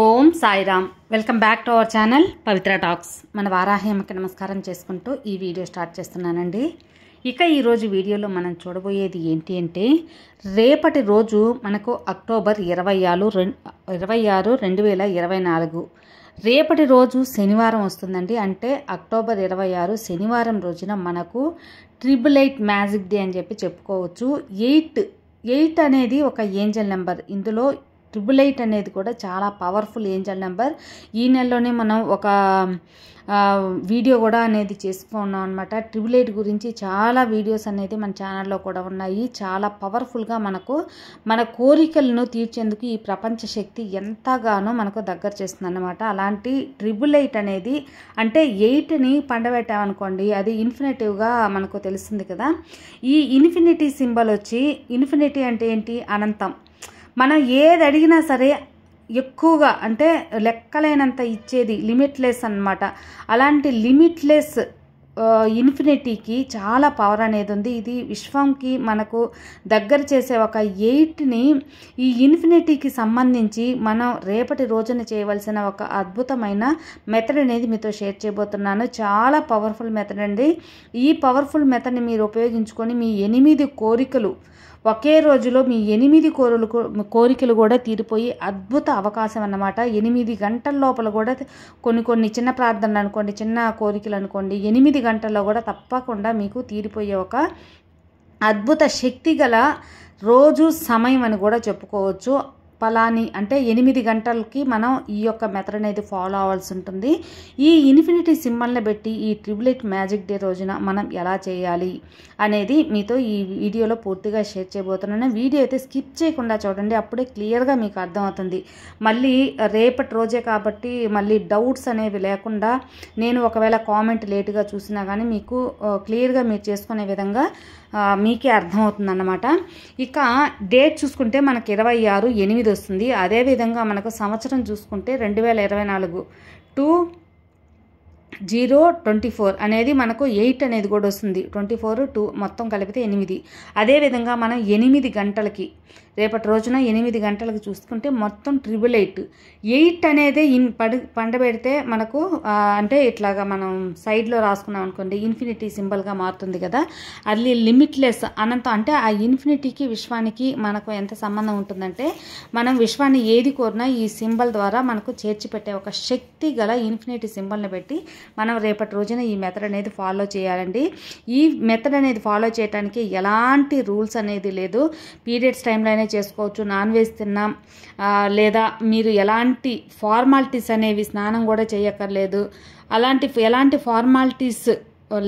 Om Sairam welcome back to our channel Pavitra talks మన వారాహేమకి నమస్కారం చేసుకుంటూ ఈ వీడియో స్టార్ట్ చేస్తున్నానండి ఇక ఈరోజు వీడియోలో మనం చూడబోయేది ఏంటి అంటే రేపటి రోజు మనకు అక్టోబర్ ఇరవై ఆరు ఇరవై ఆరు రెండు వేల ఇరవై నాలుగు రేపటి రోజు శనివారం వస్తుందండి అంటే అక్టోబర్ ఇరవై ఆరు శనివారం రోజున మనకు ట్రిబుల్ ఎయిట్ మ్యాజిక్ డే అని చెప్పి చెప్పుకోవచ్చు ఎయిట్ ఎయిట్ అనేది ఒక ఏంజల్ నెంబర్ ఇందులో ట్రిపుల్ ఎయిట్ అనేది కూడా చాలా పవర్ఫుల్ ఏంజల్ నెంబర్ ఈ నెలలోనే మనం ఒక వీడియో కూడా అనేది చేసుకున్నాం అనమాట ట్రిపుల్ ఎయిట్ గురించి చాలా వీడియోస్ అనేది మన ఛానల్లో కూడా ఉన్నాయి చాలా పవర్ఫుల్గా మనకు మన కోరికలను తీర్చేందుకు ఈ ప్రపంచ శక్తి ఎంతగానో మనకు దగ్గర చేస్తుంది అనమాట అలాంటి ట్రిపుల్ ఎయిట్ అనేది అంటే ఎయిట్ని పండబెట్టామనుకోండి అది ఇన్ఫినిటివ్గా మనకు తెలుస్తుంది కదా ఈ ఇన్ఫినిటీ సింబల్ వచ్చి ఇన్ఫినిటీ అంటే ఏంటి అనంతం మనం ఏది అడిగినా సరే ఎక్కువగా అంటే లెక్కలేనంత ఇచ్చేది లిమిట్లెస్ అనమాట అలాంటి లిమిట్లెస్ ఇన్ఫినిటీకి చాలా పవర్ అనేది ఉంది ఇది విశ్వంకి మనకు దగ్గర చేసే ఒక ఎయిట్ని ఈ ఇన్ఫినిటీకి సంబంధించి మనం రేపటి రోజున చేయవలసిన ఒక అద్భుతమైన మెథడ్ అనేది మీతో షేర్ చేయబోతున్నాను చాలా పవర్ఫుల్ మెథడ్ అండి ఈ పవర్ఫుల్ మెథడ్ని మీరు ఉపయోగించుకొని మీ ఎనిమిది కోరికలు ఒకే రోజులో మీ ఎనిమిది కోరలు కోరికలు కూడా తీరిపోయి అద్భుత అవకాశం అన్నమాట ఎనిమిది గంటల లోపల కూడా కొన్ని కొన్ని చిన్న ప్రార్థనలు అనుకోండి చిన్న కోరికలు అనుకోండి ఎనిమిది గంటల్లో కూడా తప్పకుండా మీకు తీరిపోయే ఒక అద్భుత శక్తి గల రోజు సమయం అని కూడా చెప్పుకోవచ్చు పలాని అంటే ఎనిమిది గంటలకి మనం ఈ యొక్క మెథడ్ అనేది ఫాలో అవ్వాల్సి ఉంటుంది ఈ ఇన్ఫినిటీ సింబల్ని పెట్టి ఈ ట్రిబులెట్ మ్యాజిక్ డే రోజున మనం ఎలా చేయాలి అనేది మీతో ఈ వీడియోలో పూర్తిగా షేర్ చేయబోతున్నాను వీడియో అయితే స్కిప్ చేయకుండా చూడండి అప్పుడే క్లియర్గా మీకు అర్థమవుతుంది మళ్ళీ రేపటి రోజే కాబట్టి మళ్ళీ డౌట్స్ అనేవి లేకుండా నేను ఒకవేళ కామెంట్ లేటుగా చూసినా కానీ మీకు క్లియర్గా మీరు చేసుకునే విధంగా మీకే అర్థమవుతుందన్నమాట ఇక డేట్ చూసుకుంటే మనకి ఇరవై ఆరు ఎనిమిది వస్తుంది అదేవిధంగా మనకు సంవత్సరం చూసుకుంటే రెండు వేల ఇరవై నాలుగు టూ జీరో ట్వంటీ ఫోర్ అనేది మనకు ఎయిట్ అనేది కూడా వస్తుంది ట్వంటీ ఫోర్ టూ మొత్తం కలిపితే ఎనిమిది అదేవిధంగా మనం ఎనిమిది గంటలకి రేపటి రోజున ఎనిమిది గంటలకు చూసుకుంటే మొత్తం ట్రిబుల్ ఎయిట్ ఎయిట్ అనేది ఇన్ పడి పండబెడితే మనకు అంటే ఇట్లాగా మనం సైడ్లో రాసుకున్నాం అనుకోండి ఇన్ఫినిటీ సింబల్గా మారుతుంది కదా అది లిమిట్లెస్ అనంతం అంటే ఆ ఇన్ఫినిటీకి విశ్వానికి మనకు ఎంత సంబంధం ఉంటుందంటే మనం విశ్వాన్ని ఏది కోరినా ఈ సింబల్ ద్వారా మనకు చేర్చిపెట్టే ఒక శక్తి గల ఇన్ఫినిటీ సింబల్ని పెట్టి మనం రేపటి రోజున ఈ మెథడ్ అనేది ఫాలో చేయాలండి ఈ మెథడ్ అనేది ఫాలో చేయడానికి ఎలాంటి రూల్స్ అనేది లేదు పీరియడ్స్ టైంలోనే చేసుకోవచ్చు నాన్ వెజ్ తిన్నాం లేదా మీరు ఎలాంటి ఫార్మాలిటీస్ అనేవి స్నానం కూడా చేయక్కర్లేదు అలాంటి ఎలాంటి ఫార్మాలిటీస్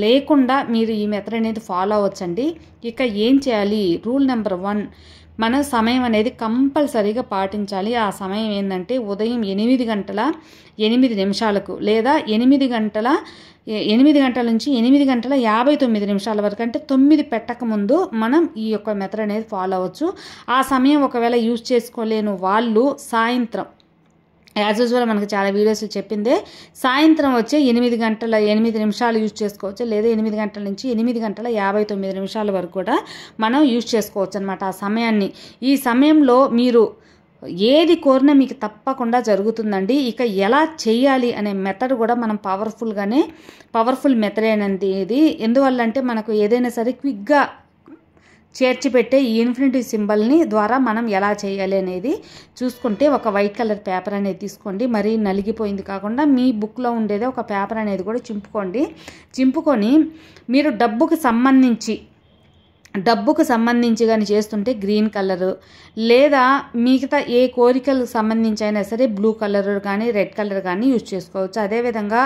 లేకుండా మీరు ఈ మెథడ్ అనేది ఫాలో అవ్వచ్చండి ఇక ఏం చేయాలి రూల్ నెంబర్ వన్ మన సమయం అనేది కంపల్సరీగా పాటించాలి ఆ సమయం ఏంటంటే ఉదయం ఎనిమిది గంటల ఎనిమిది నిమిషాలకు లేదా ఎనిమిది గంటల ఎనిమిది గంటల నుంచి ఎనిమిది గంటల యాభై తొమ్మిది నిమిషాల వరకు అంటే తొమ్మిది పెట్టకముందు మనం ఈ యొక్క మెథడ్ అనేది ఫాలో అవ్వచ్చు ఆ సమయం ఒకవేళ యూజ్ చేసుకోలేని వాళ్ళు సాయంత్రం యాజ్ యూజువల్ మనకు చాలా వీడియోస్ చెప్పిందే సాయంత్రం వచ్చే ఎనిమిది గంటల ఎనిమిది నిమిషాలు యూజ్ చేసుకోవచ్చు లేదా ఎనిమిది గంటల నుంచి ఎనిమిది గంటల యాభై తొమ్మిది నిమిషాల వరకు కూడా మనం యూజ్ చేసుకోవచ్చు అనమాట ఆ సమయాన్ని ఈ సమయంలో మీరు ఏది కోరినా మీకు తప్పకుండా జరుగుతుందండి ఇక ఎలా చేయాలి అనే మెథడ్ కూడా మనం పవర్ఫుల్గానే పవర్ఫుల్ మెథడ్ అనేది ఇది ఎందువల్ల అంటే మనకు ఏదైనా సరే క్విక్గా చేర్చిపెట్టే ఈ ఇన్ఫినిటీ సింబల్ని ద్వారా మనం ఎలా చేయాలి అనేది చూసుకుంటే ఒక వైట్ కలర్ పేపర్ అనేది తీసుకోండి మరీ నలిగిపోయింది కాకుండా మీ బుక్లో ఉండేదే ఒక పేపర్ అనేది కూడా చింపుకోండి చింపుకొని మీరు డబ్బుకి సంబంధించి డబ్బుకు సంబంధించి కానీ చేస్తుంటే గ్రీన్ కలరు లేదా మిగతా ఏ కోరికలకు సంబంధించి అయినా సరే బ్లూ కలర్ కానీ రెడ్ కలర్ కానీ యూజ్ చేసుకోవచ్చు అదేవిధంగా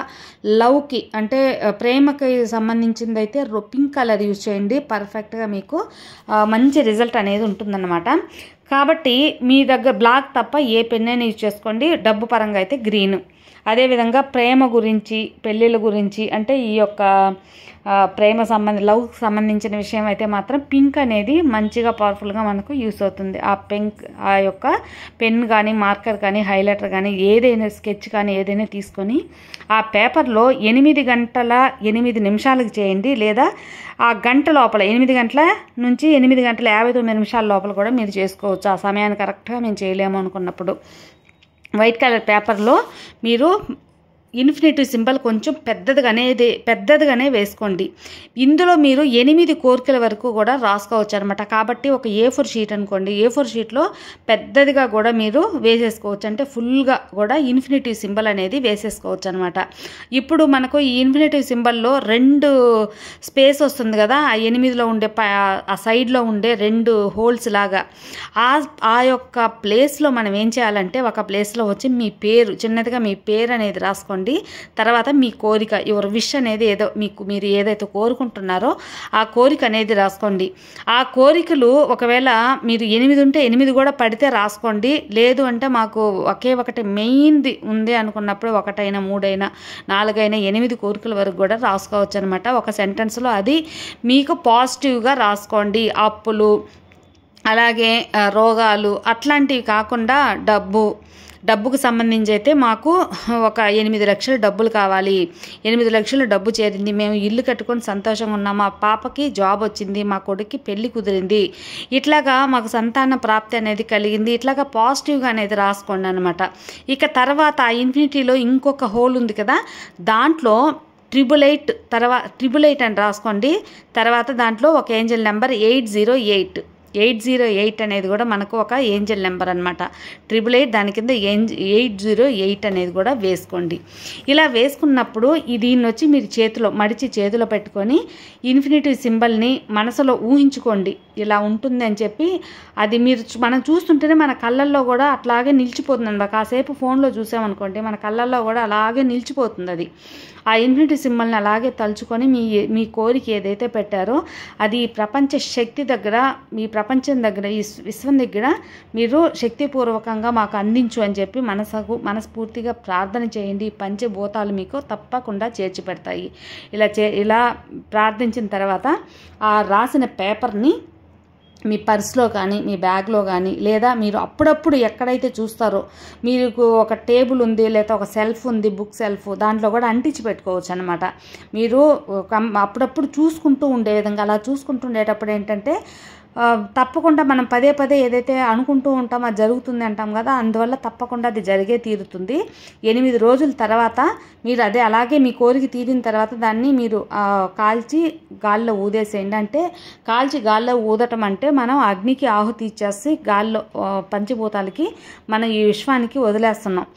లవ్కి అంటే ప్రేమకి సంబంధించింది అయితే పింక్ కలర్ యూజ్ చేయండి పర్ఫెక్ట్గా మీకు మంచి రిజల్ట్ అనేది ఉంటుందన్నమాట కాబట్టి మీ దగ్గర బ్లాక్ తప్ప ఏ పెన్నైనా యూజ్ చేసుకోండి డబ్బు పరంగా అయితే గ్రీన్ అదేవిధంగా ప్రేమ గురించి పెళ్ళిళ్ళ గురించి అంటే ఈ యొక్క ప్రేమ సంబంధ లవ్ సంబంధించిన విషయం అయితే మాత్రం పింక్ అనేది మంచిగా పవర్ఫుల్గా మనకు యూస్ అవుతుంది ఆ పింక్ ఆ యొక్క పెన్ కానీ మార్కర్ కానీ హైలైటర్ కానీ ఏదైనా స్కెచ్ కానీ ఏదైనా తీసుకొని ఆ పేపర్లో ఎనిమిది గంటల ఎనిమిది నిమిషాలకు చేయండి లేదా ఆ గంట లోపల ఎనిమిది గంటల నుంచి ఎనిమిది గంటల యాభై తొమ్మిది నిమిషాల లోపల కూడా మీరు చేసుకోవచ్చు ఆ సమయాన్ని కరెక్ట్గా మేము చేయలేము అనుకున్నప్పుడు వైట్ కలర్ పేపర్లో మీరు ఇన్ఫినిటివ్ సింబల్ కొంచెం పెద్దదిగానే పెద్దదిగానే వేసుకోండి ఇందులో మీరు ఎనిమిది కోరికల వరకు కూడా రాసుకోవచ్చు అనమాట కాబట్టి ఒక ఏ ఫోర్ షీట్ అనుకోండి ఏ ఫోర్ షీట్లో పెద్దదిగా కూడా మీరు వేసేసుకోవచ్చు అంటే ఫుల్గా కూడా ఇన్ఫినిటివ్ సింబల్ అనేది వేసేసుకోవచ్చు అనమాట ఇప్పుడు మనకు ఈ ఇన్ఫినిటివ్ సింబల్లో రెండు స్పేస్ వస్తుంది కదా ఆ ఎనిమిదిలో ఉండే ఆ సైడ్లో ఉండే రెండు హోల్స్ లాగా ఆ ఆ యొక్క ప్లేస్లో మనం ఏం చేయాలంటే ఒక ప్లేస్లో వచ్చి మీ పేరు చిన్నదిగా మీ పేరు అనేది రాసుకోండి చేసుకోండి తర్వాత మీ కోరిక యువర్ విష్ అనేది ఏదో మీకు మీరు ఏదైతే కోరుకుంటున్నారో ఆ కోరిక అనేది రాసుకోండి ఆ కోరికలు ఒకవేళ మీరు ఎనిమిది ఉంటే ఎనిమిది కూడా పడితే రాసుకోండి లేదు అంటే మాకు ఒకే ఒకటి మెయిన్ది ఉంది అనుకున్నప్పుడు ఒకటైనా మూడైనా నాలుగైనా ఎనిమిది కోరికల వరకు కూడా రాసుకోవచ్చు అనమాట ఒక సెంటెన్స్లో అది మీకు పాజిటివ్గా రాసుకోండి అప్పులు అలాగే రోగాలు అట్లాంటివి కాకుండా డబ్బు డబ్బుకు సంబంధించి అయితే మాకు ఒక ఎనిమిది లక్షలు డబ్బులు కావాలి ఎనిమిది లక్షలు డబ్బు చేరింది మేము ఇల్లు కట్టుకొని సంతోషంగా ఉన్నాం మా పాపకి జాబ్ వచ్చింది మా కొడుక్కి పెళ్లి కుదిరింది ఇట్లాగా మాకు సంతాన ప్రాప్తి అనేది కలిగింది ఇట్లాగా పాజిటివ్గా అనేది రాసుకోండి అనమాట ఇక తర్వాత ఆ ఇన్ఫినిటీలో ఇంకొక హోల్ ఉంది కదా దాంట్లో ట్రిబుల్ ఎయిట్ తర్వాత ట్రిబుల్ ఎయిట్ అని రాసుకోండి తర్వాత దాంట్లో ఒక angel number eight zero eight eight zero eight అనేది కూడా మనకు ఒక ఏంజల్ నెంబర్ అనమాట ట్రిపుల్ ఎయిట్ దాని కింద ఎయిట్ జీరో ఎయిట్ అనేది కూడా వేసుకోండి ఇలా వేసుకున్నప్పుడు దీన్ని వచ్చి మీరు చేతిలో మడిచి చేతిలో పెట్టుకొని ఇన్ఫినిటివ్ సింబల్ని మనసులో ఊహించుకోండి ఇలా ఉంటుంది అని చెప్పి అది మీరు మనం చూస్తుంటేనే మన కళ్ళల్లో కూడా అట్లాగే నిలిచిపోతుంది కాసేపు ఫోన్లో చూసామనుకోండి మన కళ్ళల్లో కూడా అలాగే నిలిచిపోతుంది అది ఆ ఇన్ఫినిటివ్ సింబల్ని అలాగే తలుచుకొని మీ మీ కోరిక ఏదైతే పెట్టారో అది ప్రపంచ శక్తి దగ్గర మీ ప్రపంచ ప్రపంచం దగ్గర విశ్వం దగ్గర మీరు శక్తిపూర్వకంగా మాకు అందించు అని చెప్పి మనసు మనస్ఫూర్తిగా ప్రార్థన చేయండి పంచభూతాలు మీకు తప్పకుండా చేర్చి పెడతాయి ఇలా చే ఇలా ప్రార్థించిన తర్వాత ఆ రాసిన పేపర్ని మీ పర్స్లో కానీ మీ బ్యాగ్లో కానీ లేదా మీరు అప్పుడప్పుడు ఎక్కడైతే చూస్తారో మీకు ఒక టేబుల్ ఉంది లేదా ఒక సెల్ఫ్ ఉంది బుక్ సెల్ఫ్ దాంట్లో కూడా అంటించి పెట్టుకోవచ్చు అనమాట మీరు అప్పుడప్పుడు చూసుకుంటూ ఉండే విధంగా అలా చూసుకుంటూ ఉండేటప్పుడు ఏంటంటే తప్పకుండా మనం పదే పదే ఏదైతే అనుకుంటూ ఉంటామో అది జరుగుతుంది అంటాం కదా అందువల్ల తప్పకుండా అది జరిగే తీరుతుంది ఎనిమిది రోజుల తర్వాత మీరు అదే అలాగే మీ కోరిక తీరిన తర్వాత దాన్ని మీరు కాల్చి గాల్లో ఊదేసేయండి అంటే కాల్చి గాల్లో ఊదటం అంటే మనం అగ్నికి ఆహుతి ఇచ్చేసి గాల్లో పంచిభూతాలకి మనం ఈ విశ్వానికి వదిలేస్తున్నాం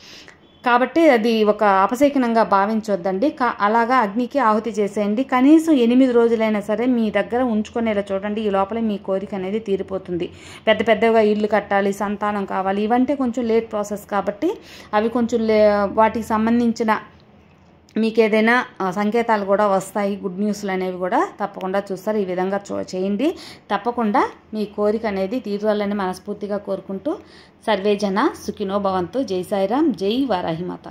కాబట్టి అది ఒక అపశేకనంగా భావించొద్దండి కా అలాగా అగ్నికి ఆహుతి చేసేయండి కనీసం ఎనిమిది రోజులైనా సరే మీ దగ్గర ఉంచుకునేలా చూడండి ఈ లోపలే మీ కోరిక అనేది తీరిపోతుంది పెద్ద పెద్దగా ఇల్లు కట్టాలి సంతానం కావాలి ఇవంటే కొంచెం లేట్ ప్రాసెస్ కాబట్టి అవి కొంచెం లే వాటికి సంబంధించిన మీకు ఏదైనా సంకేతాలు కూడా వస్తాయి గుడ్ న్యూస్లు అనేవి కూడా తప్పకుండా చూస్తారు ఈ విధంగా చేయండి తప్పకుండా మీ కోరిక అనేది తీరాలని మనస్ఫూర్తిగా కోరుకుంటూ సర్వేజన సుఖినో భవంతు జై సాయిరాం జై వారాహిమాత